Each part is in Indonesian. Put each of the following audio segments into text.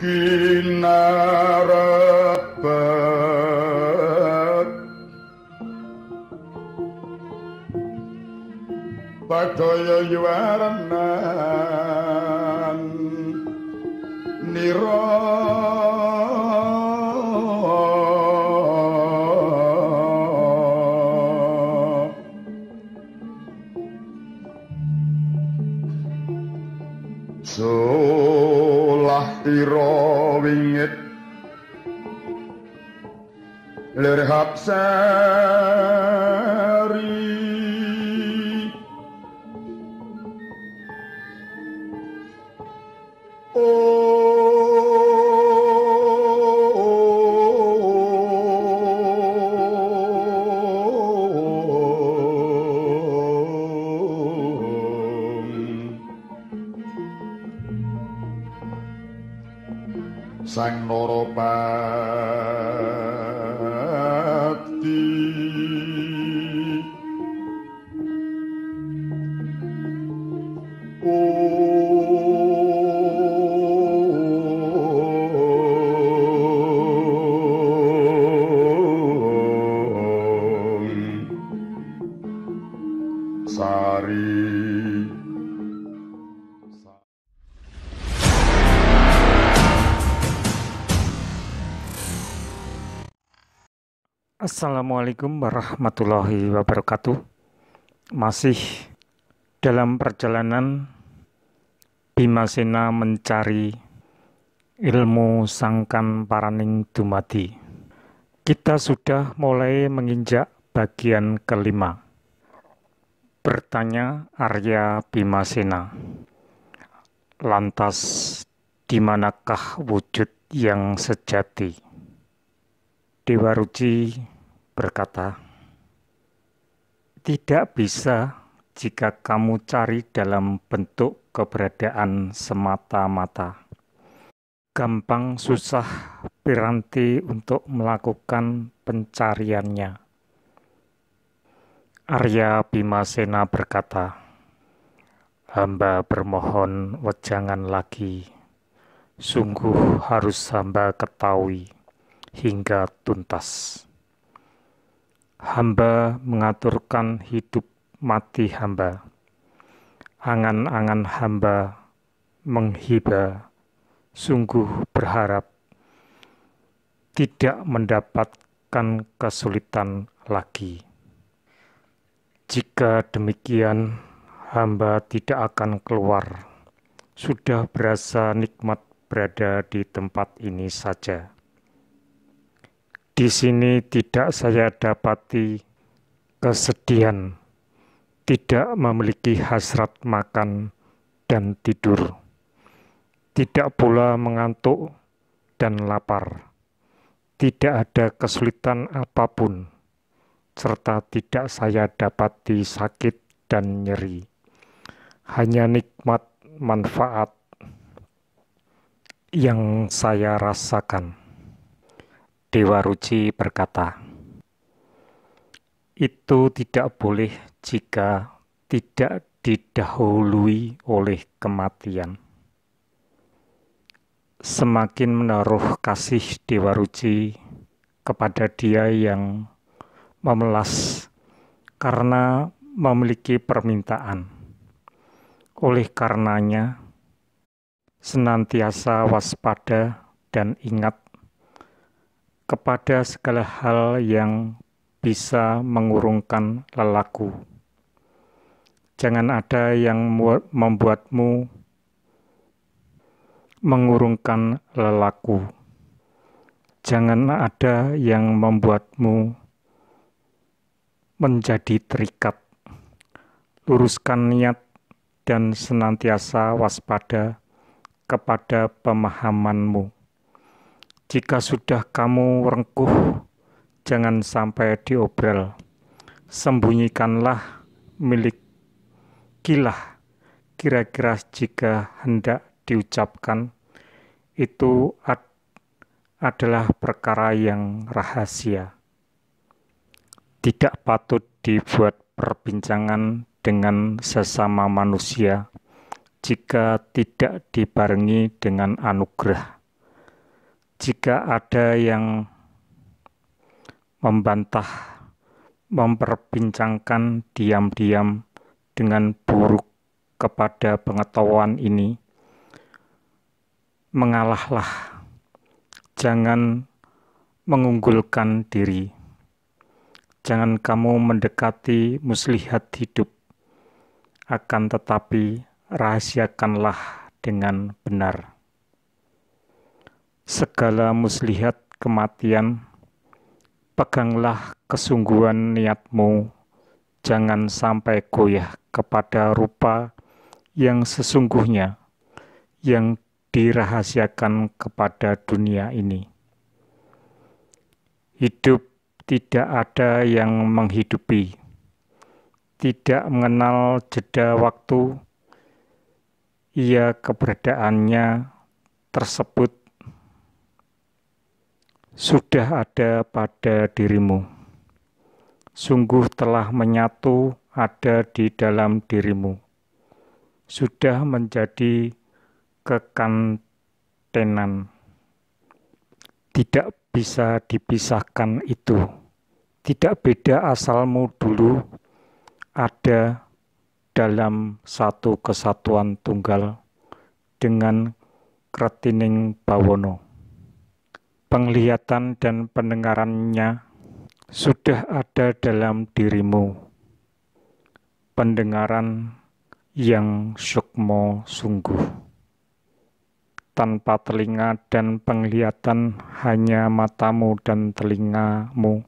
kinarepet padaya yuwaran niro sira wingit lerhap sari Assalamualaikum warahmatullahi wabarakatuh. Masih dalam perjalanan Bima Sena mencari ilmu sangkan paraning dumadi. Kita sudah mulai menginjak bagian kelima. Bertanya Arya Bima Sena. Lantas di manakah wujud yang sejati? Dewa Ruci berkata, "Tidak bisa jika kamu cari dalam bentuk keberadaan semata-mata. Gampang susah piranti untuk melakukan pencariannya." Arya Bimasena berkata, "Hamba bermohon wejangan lagi. Sungguh harus hamba ketahui hingga tuntas." hamba mengaturkan hidup mati hamba. Angan-angan hamba menghiba, sungguh berharap tidak mendapatkan kesulitan lagi. Jika demikian, hamba tidak akan keluar. Sudah berasa nikmat berada di tempat ini saja. Di sini tidak saya dapati kesedihan, tidak memiliki hasrat makan dan tidur, tidak pula mengantuk dan lapar, tidak ada kesulitan apapun, serta tidak saya dapati sakit dan nyeri. Hanya nikmat manfaat yang saya rasakan. Dewa Ruci berkata, "Itu tidak boleh jika tidak didahului oleh kematian." Semakin menaruh kasih Dewa Ruci kepada Dia yang memelas karena memiliki permintaan. Oleh karenanya, senantiasa waspada dan ingat kepada segala hal yang bisa mengurungkan lelaku. Jangan ada yang membuatmu mengurungkan lelaku. Jangan ada yang membuatmu menjadi terikat. Luruskan niat dan senantiasa waspada kepada pemahamanmu. Jika sudah kamu rengkuh, jangan sampai diobral. Sembunyikanlah milik kilah kira-kira jika hendak diucapkan itu ad adalah perkara yang rahasia. Tidak patut dibuat perbincangan dengan sesama manusia jika tidak dibarengi dengan anugerah jika ada yang membantah, memperbincangkan diam-diam dengan buruk kepada pengetahuan ini, mengalahlah. Jangan mengunggulkan diri. Jangan kamu mendekati muslihat hidup, akan tetapi rahasiakanlah dengan benar segala muslihat kematian, peganglah kesungguhan niatmu, jangan sampai goyah kepada rupa yang sesungguhnya, yang dirahasiakan kepada dunia ini. Hidup tidak ada yang menghidupi, tidak mengenal jeda waktu, ia keberadaannya tersebut sudah ada pada dirimu. Sungguh telah menyatu ada di dalam dirimu. Sudah menjadi kekantenan. Tidak bisa dipisahkan itu. Tidak beda asalmu dulu ada dalam satu kesatuan tunggal dengan Kretining Bawono penglihatan dan pendengarannya sudah ada dalam dirimu. Pendengaran yang sukmo sungguh. Tanpa telinga dan penglihatan hanya matamu dan telingamu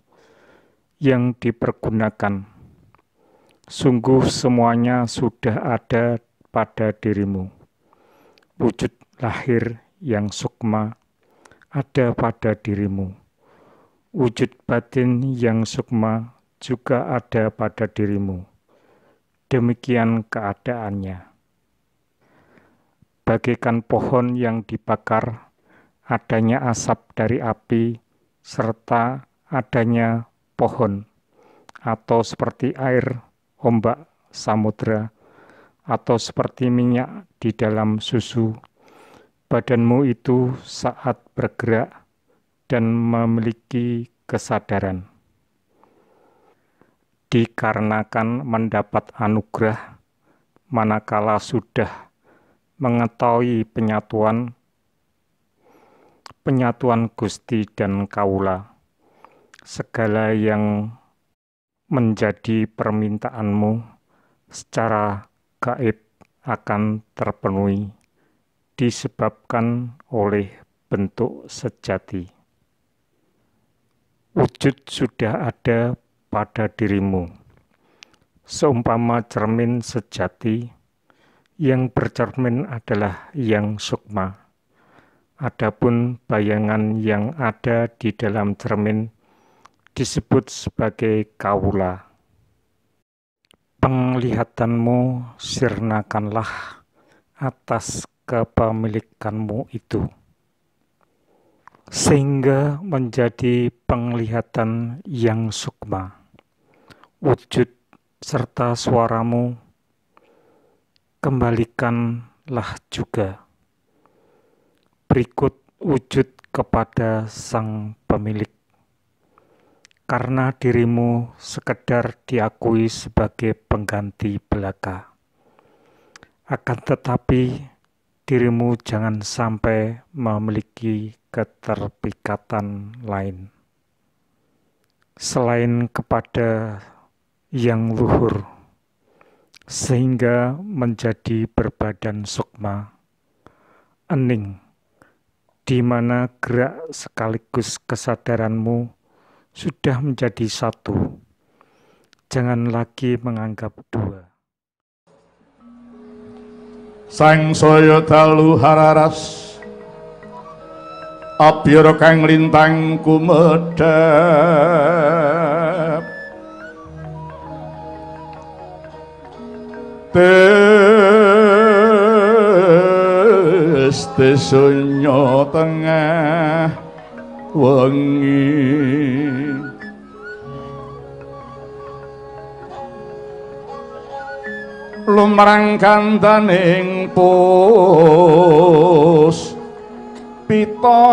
yang dipergunakan. Sungguh semuanya sudah ada pada dirimu. Wujud lahir yang sukma ada pada dirimu. Wujud batin yang sukma juga ada pada dirimu. Demikian keadaannya. Bagaikan pohon yang dibakar, adanya asap dari api, serta adanya pohon, atau seperti air, ombak, samudera, atau seperti minyak di dalam susu badanmu itu saat bergerak dan memiliki kesadaran. Dikarenakan mendapat anugerah, manakala sudah mengetahui penyatuan, penyatuan Gusti dan Kaula, segala yang menjadi permintaanmu secara gaib akan terpenuhi disebabkan oleh bentuk sejati. Wujud sudah ada pada dirimu, seumpama cermin sejati yang bercermin adalah yang sukma. Adapun bayangan yang ada di dalam cermin disebut sebagai kaula. Penglihatanmu sirnakanlah atas kepemilikanmu itu, sehingga menjadi penglihatan yang sukma, wujud serta suaramu, kembalikanlah juga. Berikut wujud kepada sang pemilik karena dirimu sekedar diakui sebagai pengganti belaka. Akan tetapi, dirimu jangan sampai memiliki keterpikatan lain selain kepada yang luhur, sehingga menjadi berbadan sukma, ening, di mana gerak sekaligus kesadaranmu sudah menjadi satu. Jangan lagi menganggap dua. sang soyo dalu hararas abiyara kang lintang kumedhep te Tesunyo tengah wengi lumrang kandaning pus pita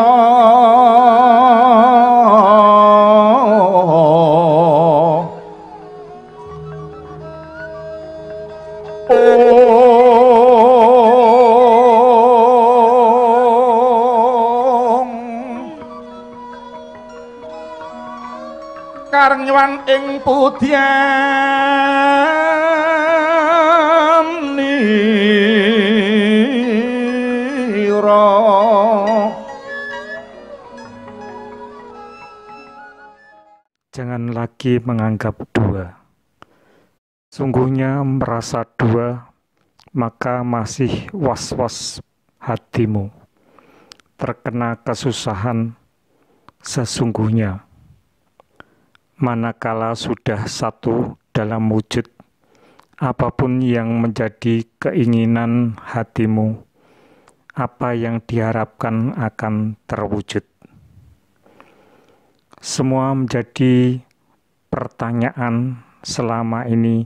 karnyuan ing pudian lagi menganggap dua. Sungguhnya merasa dua, maka masih was-was hatimu, terkena kesusahan sesungguhnya. Manakala sudah satu dalam wujud, apapun yang menjadi keinginan hatimu, apa yang diharapkan akan terwujud. Semua menjadi pertanyaan selama ini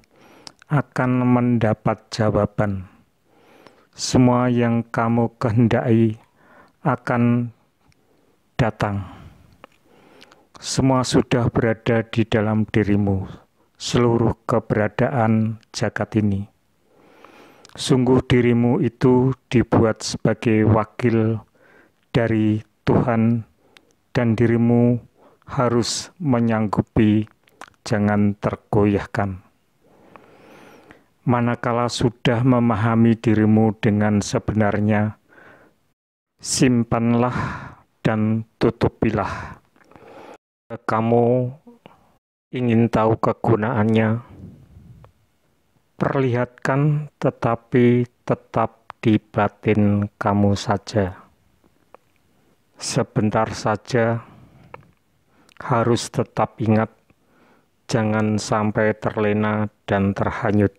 akan mendapat jawaban. Semua yang kamu kehendaki akan datang. Semua sudah berada di dalam dirimu, seluruh keberadaan jagat ini. Sungguh dirimu itu dibuat sebagai wakil dari Tuhan dan dirimu harus menyanggupi jangan tergoyahkan. Manakala sudah memahami dirimu dengan sebenarnya, simpanlah dan tutupilah. Kamu ingin tahu kegunaannya, perlihatkan tetapi tetap di batin kamu saja. Sebentar saja harus tetap ingat jangan sampai terlena dan terhanyut.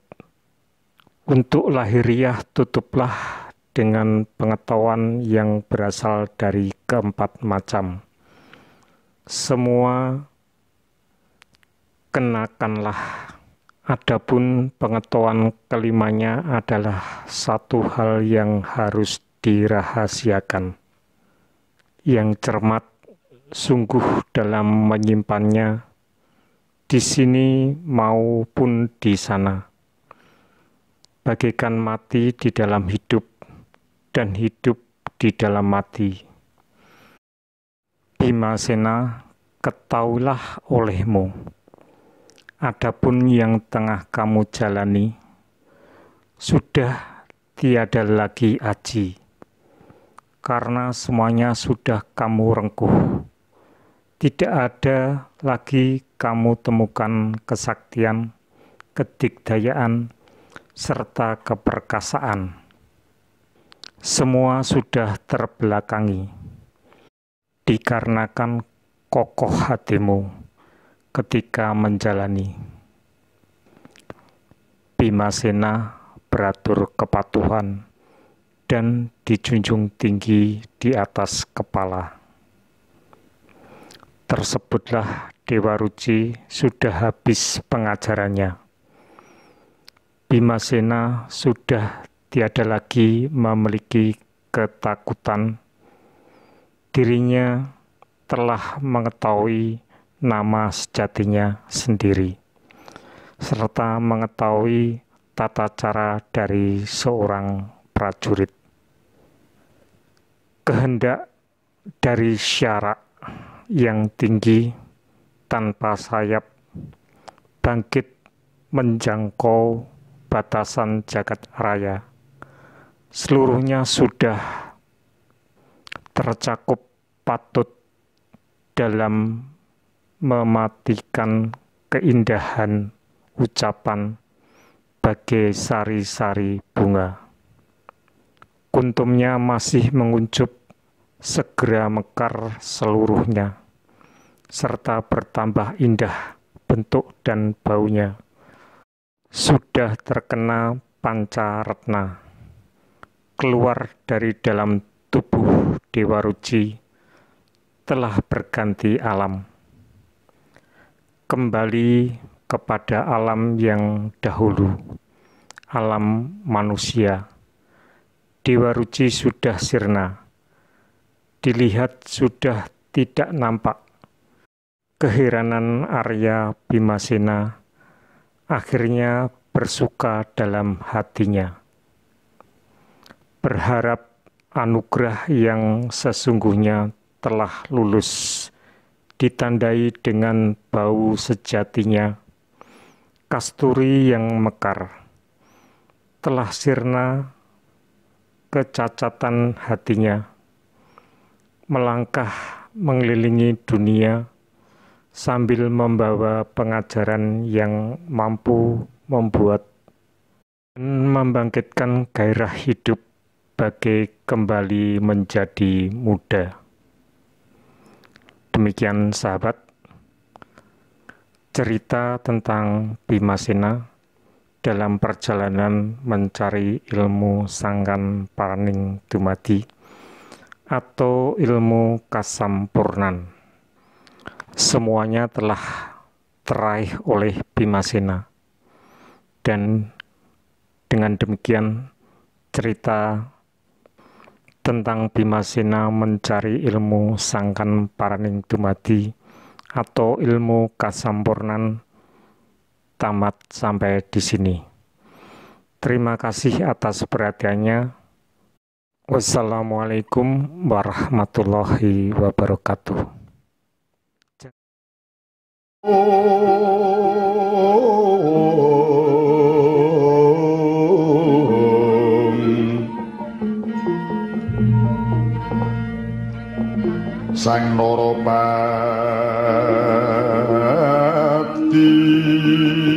Untuk lahiriah tutuplah dengan pengetahuan yang berasal dari keempat macam. Semua kenakanlah. Adapun pengetahuan kelimanya adalah satu hal yang harus dirahasiakan. Yang cermat sungguh dalam menyimpannya di sini maupun di sana. Bagaikan mati di dalam hidup dan hidup di dalam mati. Bima Sena, ketaulah olehmu. Adapun yang tengah kamu jalani, sudah tiada lagi aji, karena semuanya sudah kamu rengkuh tidak ada lagi kamu temukan kesaktian, kedikdayaan, serta keperkasaan. Semua sudah terbelakangi, dikarenakan kokoh hatimu ketika menjalani. Bimasena beratur kepatuhan dan dijunjung tinggi di atas kepala tersebutlah Dewa Ruci sudah habis pengajarannya. Bimasena sudah tiada lagi memiliki ketakutan. Dirinya telah mengetahui nama sejatinya sendiri, serta mengetahui tata cara dari seorang prajurit. Kehendak dari syarak yang tinggi tanpa sayap, bangkit menjangkau batasan jagat raya. Seluruhnya sudah tercakup patut dalam mematikan keindahan ucapan bagai sari-sari bunga. Kuntumnya masih menguncup segera mekar seluruhnya, serta bertambah indah bentuk dan baunya. Sudah terkena retna, keluar dari dalam tubuh Dewa Ruci, telah berganti alam. Kembali kepada alam yang dahulu, alam manusia. Dewa Ruci sudah sirna dilihat sudah tidak nampak. Keheranan Arya Bimasena akhirnya bersuka dalam hatinya. Berharap anugerah yang sesungguhnya telah lulus, ditandai dengan bau sejatinya, kasturi yang mekar, telah sirna kecacatan hatinya melangkah mengelilingi dunia sambil membawa pengajaran yang mampu membuat dan membangkitkan gairah hidup bagi kembali menjadi muda. Demikian sahabat, cerita tentang Bima Sena dalam perjalanan mencari ilmu sangkan Parning Dumadi atau ilmu kasampurnan. Semuanya telah teraih oleh Bimasena. Dan dengan demikian cerita tentang Bimasena mencari ilmu sangkan paraning dumadi atau ilmu kasampurnan tamat sampai di sini. Terima kasih atas perhatiannya. Wassalamualaikum warahmatullahi wabarakatuh. Sang Sang